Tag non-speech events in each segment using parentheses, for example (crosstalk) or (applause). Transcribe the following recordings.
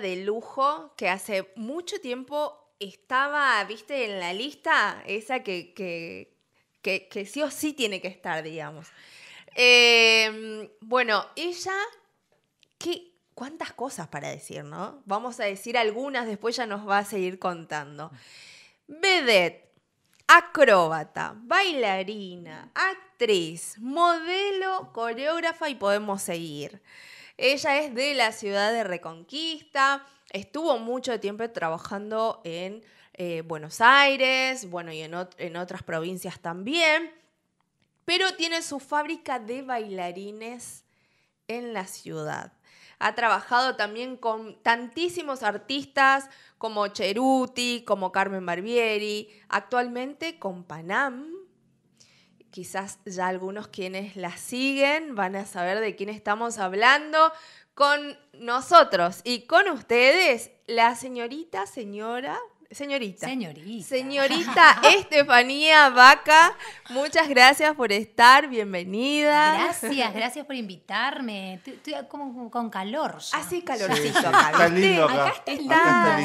de lujo que hace mucho tiempo estaba, viste, en la lista, esa que, que, que, sí o sí tiene que estar, digamos. Em, bueno, ella, ¿qué, cuántas cosas para decir, ¿no? Vamos a decir algunas, después ya nos va a seguir contando. Vedette, acróbata, bailarina, actriz, modelo, coreógrafa y podemos seguir. Ella es de la ciudad de Reconquista, estuvo mucho tiempo trabajando en eh, Buenos Aires, bueno, y en otras provincias también, pero tiene su fábrica de bailarines en la ciudad. Ha trabajado también con tantísimos artistas como Cheruti, como Carmen Barbieri, actualmente con Panam, quizás ya algunos quienes la siguen van a saber de quién estamos hablando. Con nosotros y con ustedes, la señorita, señora Señorita. Señorita. Señorita (laughs) Estefanía Vaca, muchas gracias por estar, bienvenida. Gracias, gracias por invitarme. Estoy, como con calor. Ya. Ah, sí, acá. está, no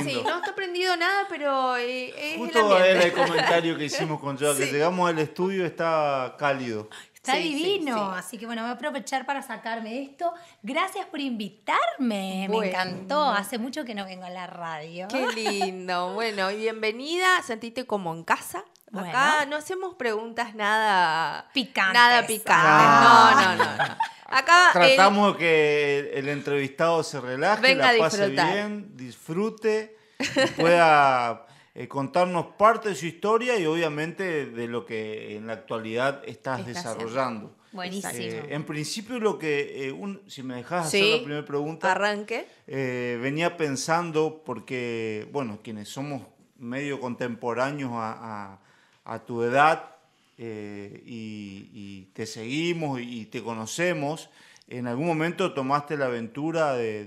está prendido nada, pero eh, es Justo el, era el comentario que hicimos con Joa, que llegamos al estudio está cálido. Está divino. Así que bueno, voy a aprovechar para sacarme esto. Gracias por invitarme. Me encantó. Hace mucho que no vengo a la radio. Qué lindo. (laughs) bueno, y bienvenida. Sentiste como en casa. Acá no hacemos preguntas nada picantes. Nada picantes. Ah. no, no. no. no. Acá tratamos que el entrevistado se relaje, venga la pase bien, disfrute, pueda eh, contarnos parte de su historia y obviamente de lo que en la actualidad estás, desarrollando. Buenísimo. Eh, en principio lo que, eh, si me dejas hacer la primera pregunta, arranque. venía pensando, porque, bueno, quienes somos medio contemporáneos a, tu edad y, te seguimos y te conocemos, en algún momento tomaste la aventura de,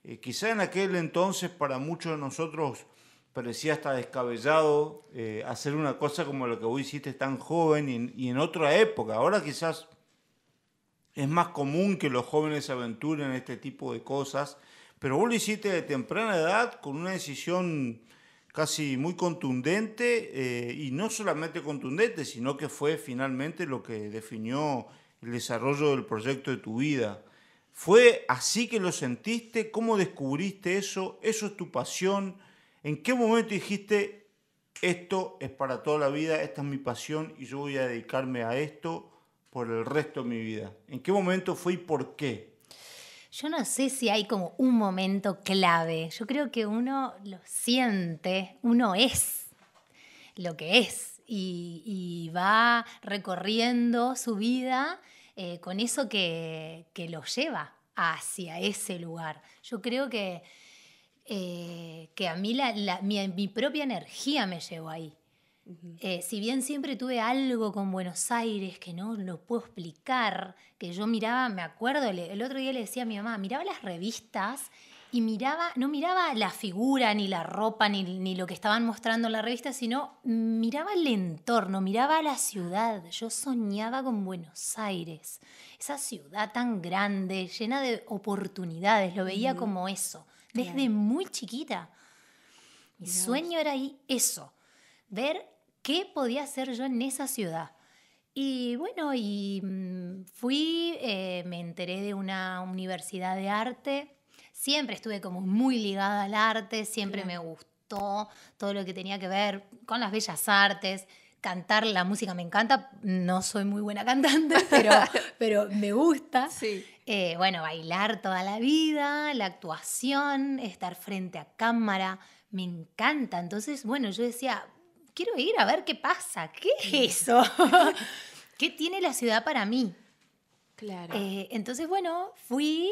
de quizá en aquel entonces para muchos de nosotros parecía hasta descabellado eh, hacer una cosa como lo que vos hiciste tan joven y en, otra época. Ahora quizás es más común que los jóvenes se aventuren en este tipo de cosas, pero vos lo hiciste de temprana edad con una decisión casi muy contundente eh, y no solamente contundente, sino que fue finalmente lo que definió el desarrollo del proyecto de tu vida. ¿Fue así que lo sentiste? ¿Cómo descubriste eso? ¿Eso es tu pasión? ¿En qué momento dijiste, esto es para toda la vida, esta es mi pasión y yo voy a dedicarme a esto por el resto de mi vida? ¿En qué momento fue y por qué? Yo no sé si hay como un momento clave. Yo creo que uno lo siente, uno es lo que es y, va recorriendo su vida eh, con eso que, que lo lleva hacia ese lugar. Yo creo que eh, que a mí la, mi, propia energía me llevó ahí. Eh, si bien siempre tuve algo con Buenos Aires que no lo puedo explicar, que yo miraba, me acuerdo, el otro día le decía a mi mamá, miraba las revistas y miraba, no miraba la figura, ni la ropa, ni, lo que estaban mostrando en la revista, sino miraba el entorno, miraba la ciudad. Yo soñaba con Buenos Aires, esa ciudad tan grande, llena de oportunidades, lo veía como eso desde muy chiquita. Mi sueño era ahí eso, ver qué podía hacer yo en esa ciudad. Y bueno, y mm, fui, eh, me enteré de una universidad de arte. Siempre estuve como muy ligada al arte, siempre me gustó todo lo que tenía que ver con las bellas artes cantar la música me encanta. No soy muy buena cantante, (laughs) pero, pero me gusta. Sí. Eh, bueno, bailar toda la vida, la actuación, estar frente a cámara, me encanta. Entonces, bueno, yo decía, quiero ir a ver qué pasa. ¿Qué es eso? (laughs) ¿Qué tiene la ciudad para mí? Claro. Eh, entonces, bueno, fui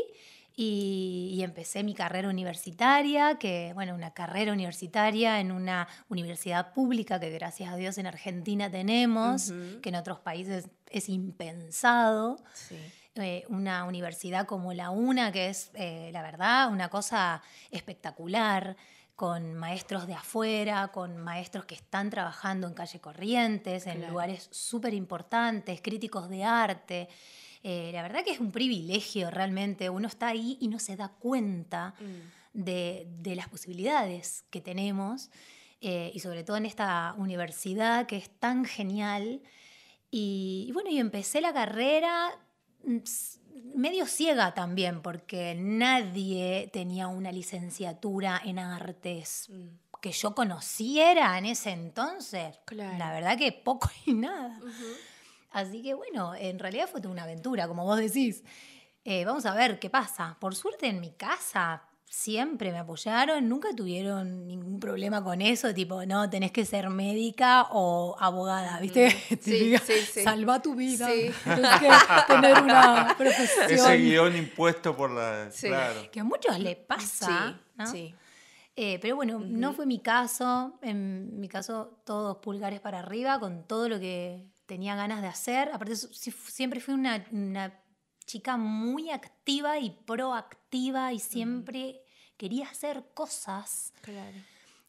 y, empecé mi carrera universitaria, que bueno, una carrera universitaria en una universidad pública que gracias a Dios en Argentina tenemos, que en otros países es impensado. Eh, una universidad como la UNA, que es, eh, la verdad, una cosa espectacular con maestros de afuera, con maestros que están trabajando en calle Corrientes, en lugares súper importantes, críticos de arte. Eh, la verdad que es un privilegio realmente, uno está ahí y no se da cuenta mm. de, las posibilidades que tenemos, eh, y sobre todo en esta universidad que es tan genial. Y, bueno, yo empecé la carrera mm, medio ciega también, porque nadie tenía una licenciatura en artes mm. que yo conociera en ese entonces. La verdad que poco y nada. Así que bueno, en realidad fue una aventura, como vos decís. Eh, vamos a ver qué pasa. Por suerte en mi casa siempre me apoyaron, nunca tuvieron ningún problema con eso, tipo, no, tenés que ser médica o abogada, ¿viste? (laughs) sí, sí, sí. Salva tu vida, (laughs) tenés que tener una profesión. Ese guión impuesto por la... Claro. Que a muchos les pasa, ¿no? sí. Eh, pero bueno, no fue mi caso, en mi caso todos pulgares para arriba, con todo lo que tenía ganas de hacer. Aparte, siempre fui una, chica muy activa y proactiva y siempre quería hacer cosas. Claro.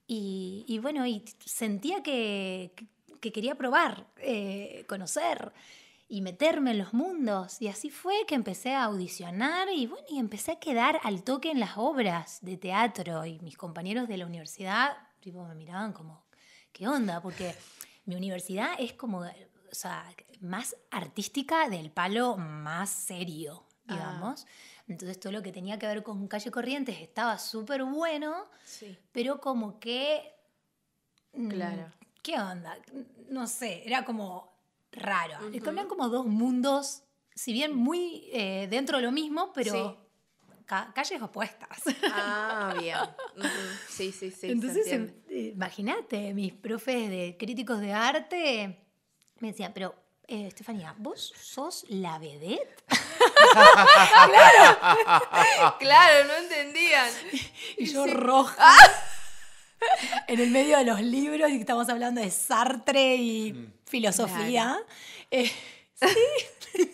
Y, bueno, y sentía que, quería probar, eh, conocer y meterme en los mundos. Y así fue que empecé a audicionar y bueno, y empecé a quedar al toque en las obras de teatro. Y mis compañeros de la universidad tipo, me miraban como, ¿qué onda? Porque mi universidad es como o sea, más artística del palo más serio, ah. digamos. Entonces todo lo que tenía que ver con Calle Corrientes estaba súper bueno, pero como que... Mm, claro. ¿Qué onda? No sé, era como raro. como dos mundos, si bien muy eh, dentro de lo mismo, pero... calles opuestas. Ah, (laughs) bien. Sí, sí, sí. Entonces, eh, imagínate, mis profes de críticos de arte me decía, pero eh, Estefanía, vos sos la vedette. (laughs) claro, (laughs) claro, no entendían. Y, yo roja. Ah. (laughs) En el medio de los libros, y estamos hablando de Sartre y mm. filosofía. Eh, sí.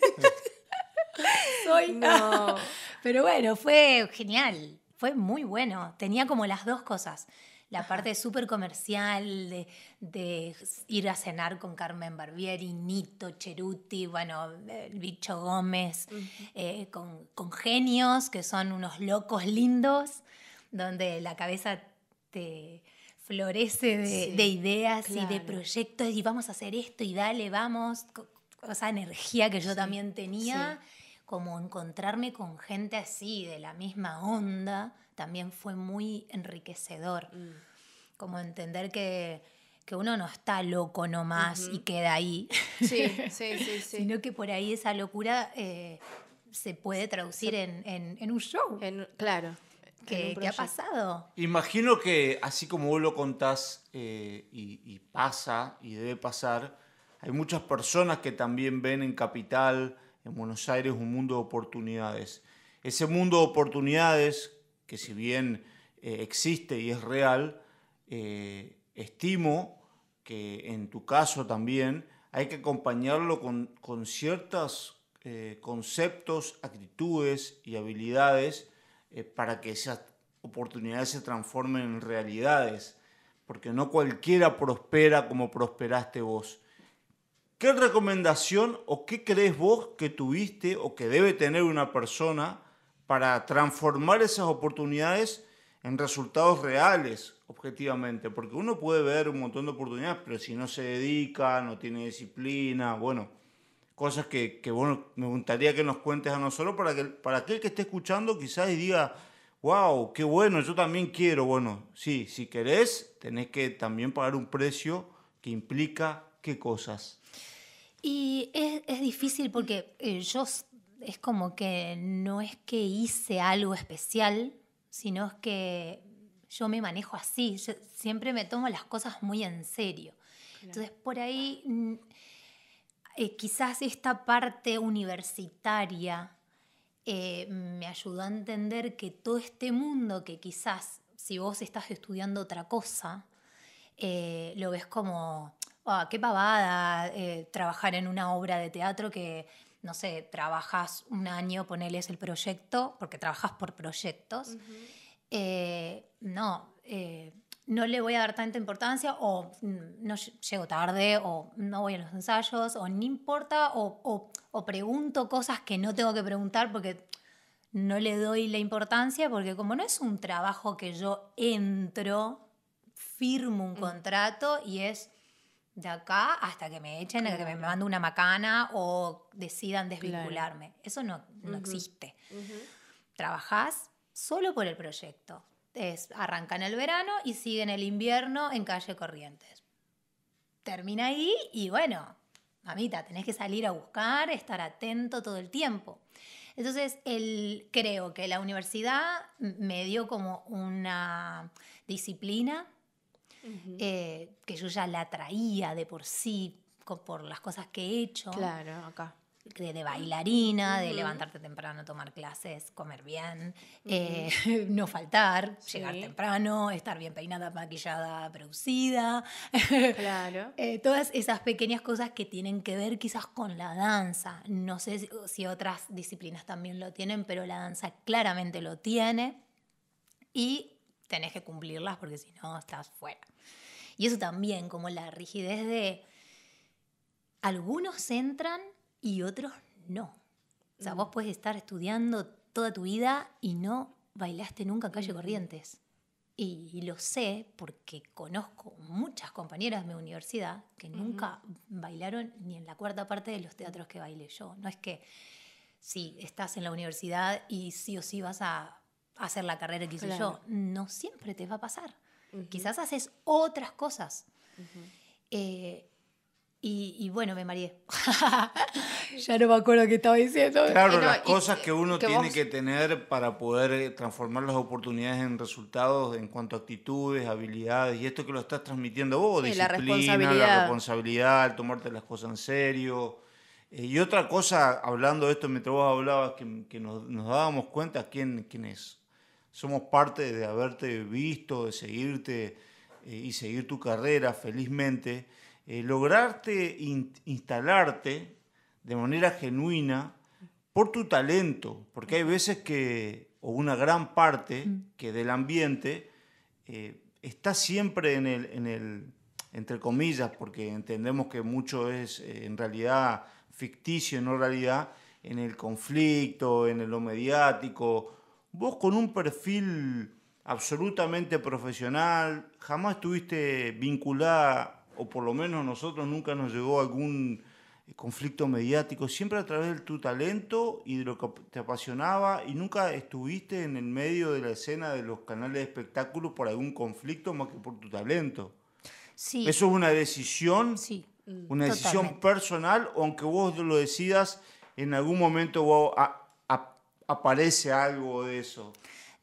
Soy. No. Pero bueno, fue genial. Fue muy bueno. Tenía como las dos cosas la parte súper comercial de, ir a cenar con Carmen Barbieri, Nito, Cheruti, bueno, el bicho Gómez, eh, con, genios que son unos locos lindos, donde la cabeza te florece de, ideas y de proyectos y vamos a hacer esto y dale, vamos, esa energía que yo también tenía. como encontrarme con gente así, de la misma onda, también fue muy enriquecedor. Mm. Como entender que, que, uno no está loco nomás y queda ahí. Sí, (laughs) sí, sí, Sino que por ahí esa locura eh, se puede traducir en, en, un show. claro. ¿Qué ha pasado? Imagino que así como vos lo contás eh, y, y, pasa y debe pasar, hay muchas personas que también ven en Capital, en Buenos Aires, un mundo de oportunidades. Ese mundo de oportunidades que si bien eh, existe y es real, eh, estimo que en tu caso también hay que acompañarlo con, con ciertos eh, conceptos, actitudes y habilidades para que esas oportunidades se transformen en realidades, porque no cualquiera prospera como prosperaste vos. ¿Qué recomendación o qué crees vos que tuviste o que debe tener una persona para transformar esas oportunidades en resultados reales, objetivamente, porque uno puede ver un montón de oportunidades, pero si no se dedica, no tiene disciplina, bueno, cosas que, bueno, me gustaría que nos cuentes a nosotros para que para aquel que esté escuchando quizás diga, wow, qué bueno, yo también quiero, bueno, sí, si querés, tenés que también pagar un precio que implica qué cosas. Y es, difícil porque eh, yo es como que no es que hice algo especial, sino es que yo me manejo así, siempre me tomo las cosas muy en serio. Entonces, por ahí, mm, eh, quizás esta parte universitaria eh, me ayudó a entender que todo este mundo que quizás si vos estás estudiando otra cosa, eh, lo ves como, ah, qué pavada trabajar en una obra de teatro que no sé, trabajas un año, poneles el proyecto, porque trabajas por proyectos. Eh, no, eh, no le voy a dar tanta importancia o no llego tarde o no voy a los ensayos o no importa o pregunto cosas que no tengo que preguntar porque no le doy la importancia porque como no es un trabajo que yo entro, firmo un mm. contrato y es de acá hasta que me echen, hasta que me manden una macana o decidan desvincularme. Eso no, existe. Trabajás solo por el proyecto. Es, arranca en el verano y siguen en el invierno en calle Corrientes. Termina ahí y bueno, mamita, tenés que salir a buscar, estar atento todo el tiempo. Entonces, creo que la universidad me dio como una disciplina eh, que yo ya la traía de por sí, por las cosas que he hecho. Claro, acá. De, bailarina, de levantarte temprano, tomar clases, comer bien, eh, (laughs) no faltar, llegar temprano, estar bien peinada, maquillada, producida. Claro. (laughs) Eh, todas esas pequeñas cosas que tienen que ver quizás con la danza. No sé si otras disciplinas también lo tienen, pero la danza claramente lo tiene. Y tenés que cumplirlas porque si no estás fuera. Y eso también, como la rigidez de algunos entran y otros no. O sea, vos mm. puedes estar estudiando toda tu vida y no bailaste nunca en Calle mm. Corrientes. Y, lo sé porque conozco muchas compañeras de mi universidad que nunca bailaron ni en la cuarta parte de los teatros que bailé yo. No es que si estás en la universidad y sí o sí vas a hacer la carrera que yo. No siempre te va a pasar. Quizás haces otras cosas. Eh, y, bueno, me mareé. (laughs) ya no me acuerdo qué estaba diciendo. Claro, eh, las cosas que uno tiene que tener para poder eh, transformar las oportunidades en resultados en cuanto a actitudes, habilidades, y esto que lo estás transmitiendo vos, la responsabilidad. la responsabilidad, tomarte las cosas en serio. y otra cosa, hablando de esto mientras vos hablabas, que, nos, dábamos cuenta quién es somos parte de haberte visto, de seguirte eh, y seguir tu carrera felizmente, eh, lograrte instalarte de manera genuina por tu talento, porque hay veces que, o una gran parte que del ambiente eh, está siempre en el, en el, entre comillas, porque entendemos que mucho es en realidad ficticio, no realidad, en el conflicto, en lo mediático, Vos con un perfil absolutamente profesional, jamás estuviste vinculada, o por lo menos nosotros nunca nos llegó algún eh, conflicto mediático, siempre a través de tu talento y de lo que te apasionaba y nunca estuviste en el medio de la escena de los canales de espectáculos por algún conflicto más que por tu talento. Sí. Eso es una decisión, sí, una decisión personal, aunque vos lo decidas en algún momento vos, aparece algo de eso.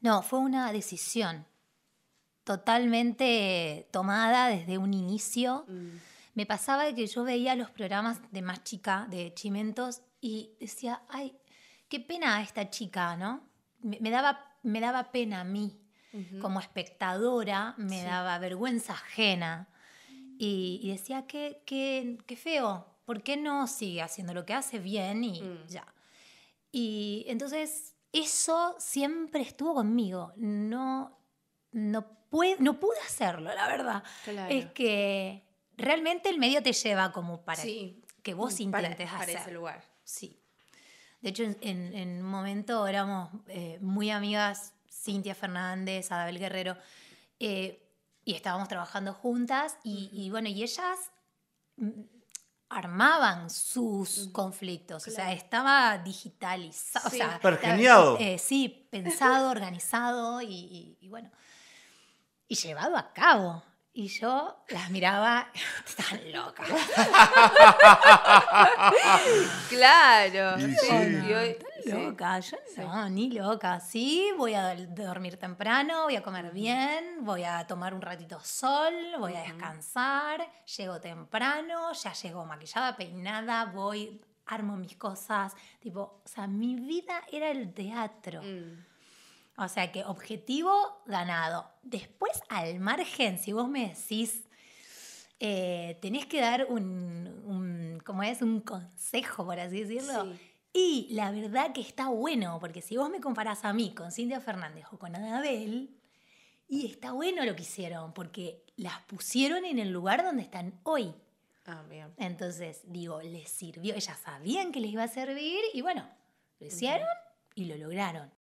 No, fue una decisión totalmente tomada desde un inicio. Mm. Me pasaba de que yo veía los programas de más chica, de Chimentos, y decía, ay, qué pena esta chica, ¿no? Me, daba, me daba pena a mí. Como espectadora me daba vergüenza ajena. Y, decía, qué, qué, qué feo, ¿por qué no sigue haciendo lo que hace bien y mm. ya? Y entonces eso siempre estuvo conmigo. No, no, no pude hacerlo, la verdad. Es que realmente el medio te lleva como para que vos intentes hacer. Para ese lugar. Sí. De hecho, en, un momento éramos eh, muy amigas, Cintia Fernández, Adabel Guerrero, eh, y estábamos trabajando juntas. y bueno, y ellas armaban sus conflictos, o sea, estaba digitalizado, sí. Eh, sí, pensado, organizado y, bueno, y llevado a cabo. Y yo las miraba, (laughs) están locas. claro. están locas, loca, no, ni loca. Sí, voy a dormir temprano, voy a comer bien, voy a tomar un ratito sol, voy a descansar, llego temprano, ya llego maquillada, peinada, voy, armo mis cosas. Tipo, o sea, mi vida era el teatro. Mm. O sea que objetivo ganado. Después, al margen, si vos me decís, eh, tenés que dar un, es? Un consejo, por así decirlo. Y la verdad que está bueno, porque si vos me comparás a mí con Cintia Fernández o con Anabel, y está bueno lo que hicieron, porque las pusieron en el lugar donde están hoy. Ah, bien. Entonces, digo, les sirvió, ellas sabían que les iba a servir y bueno, lo hicieron y lo lograron.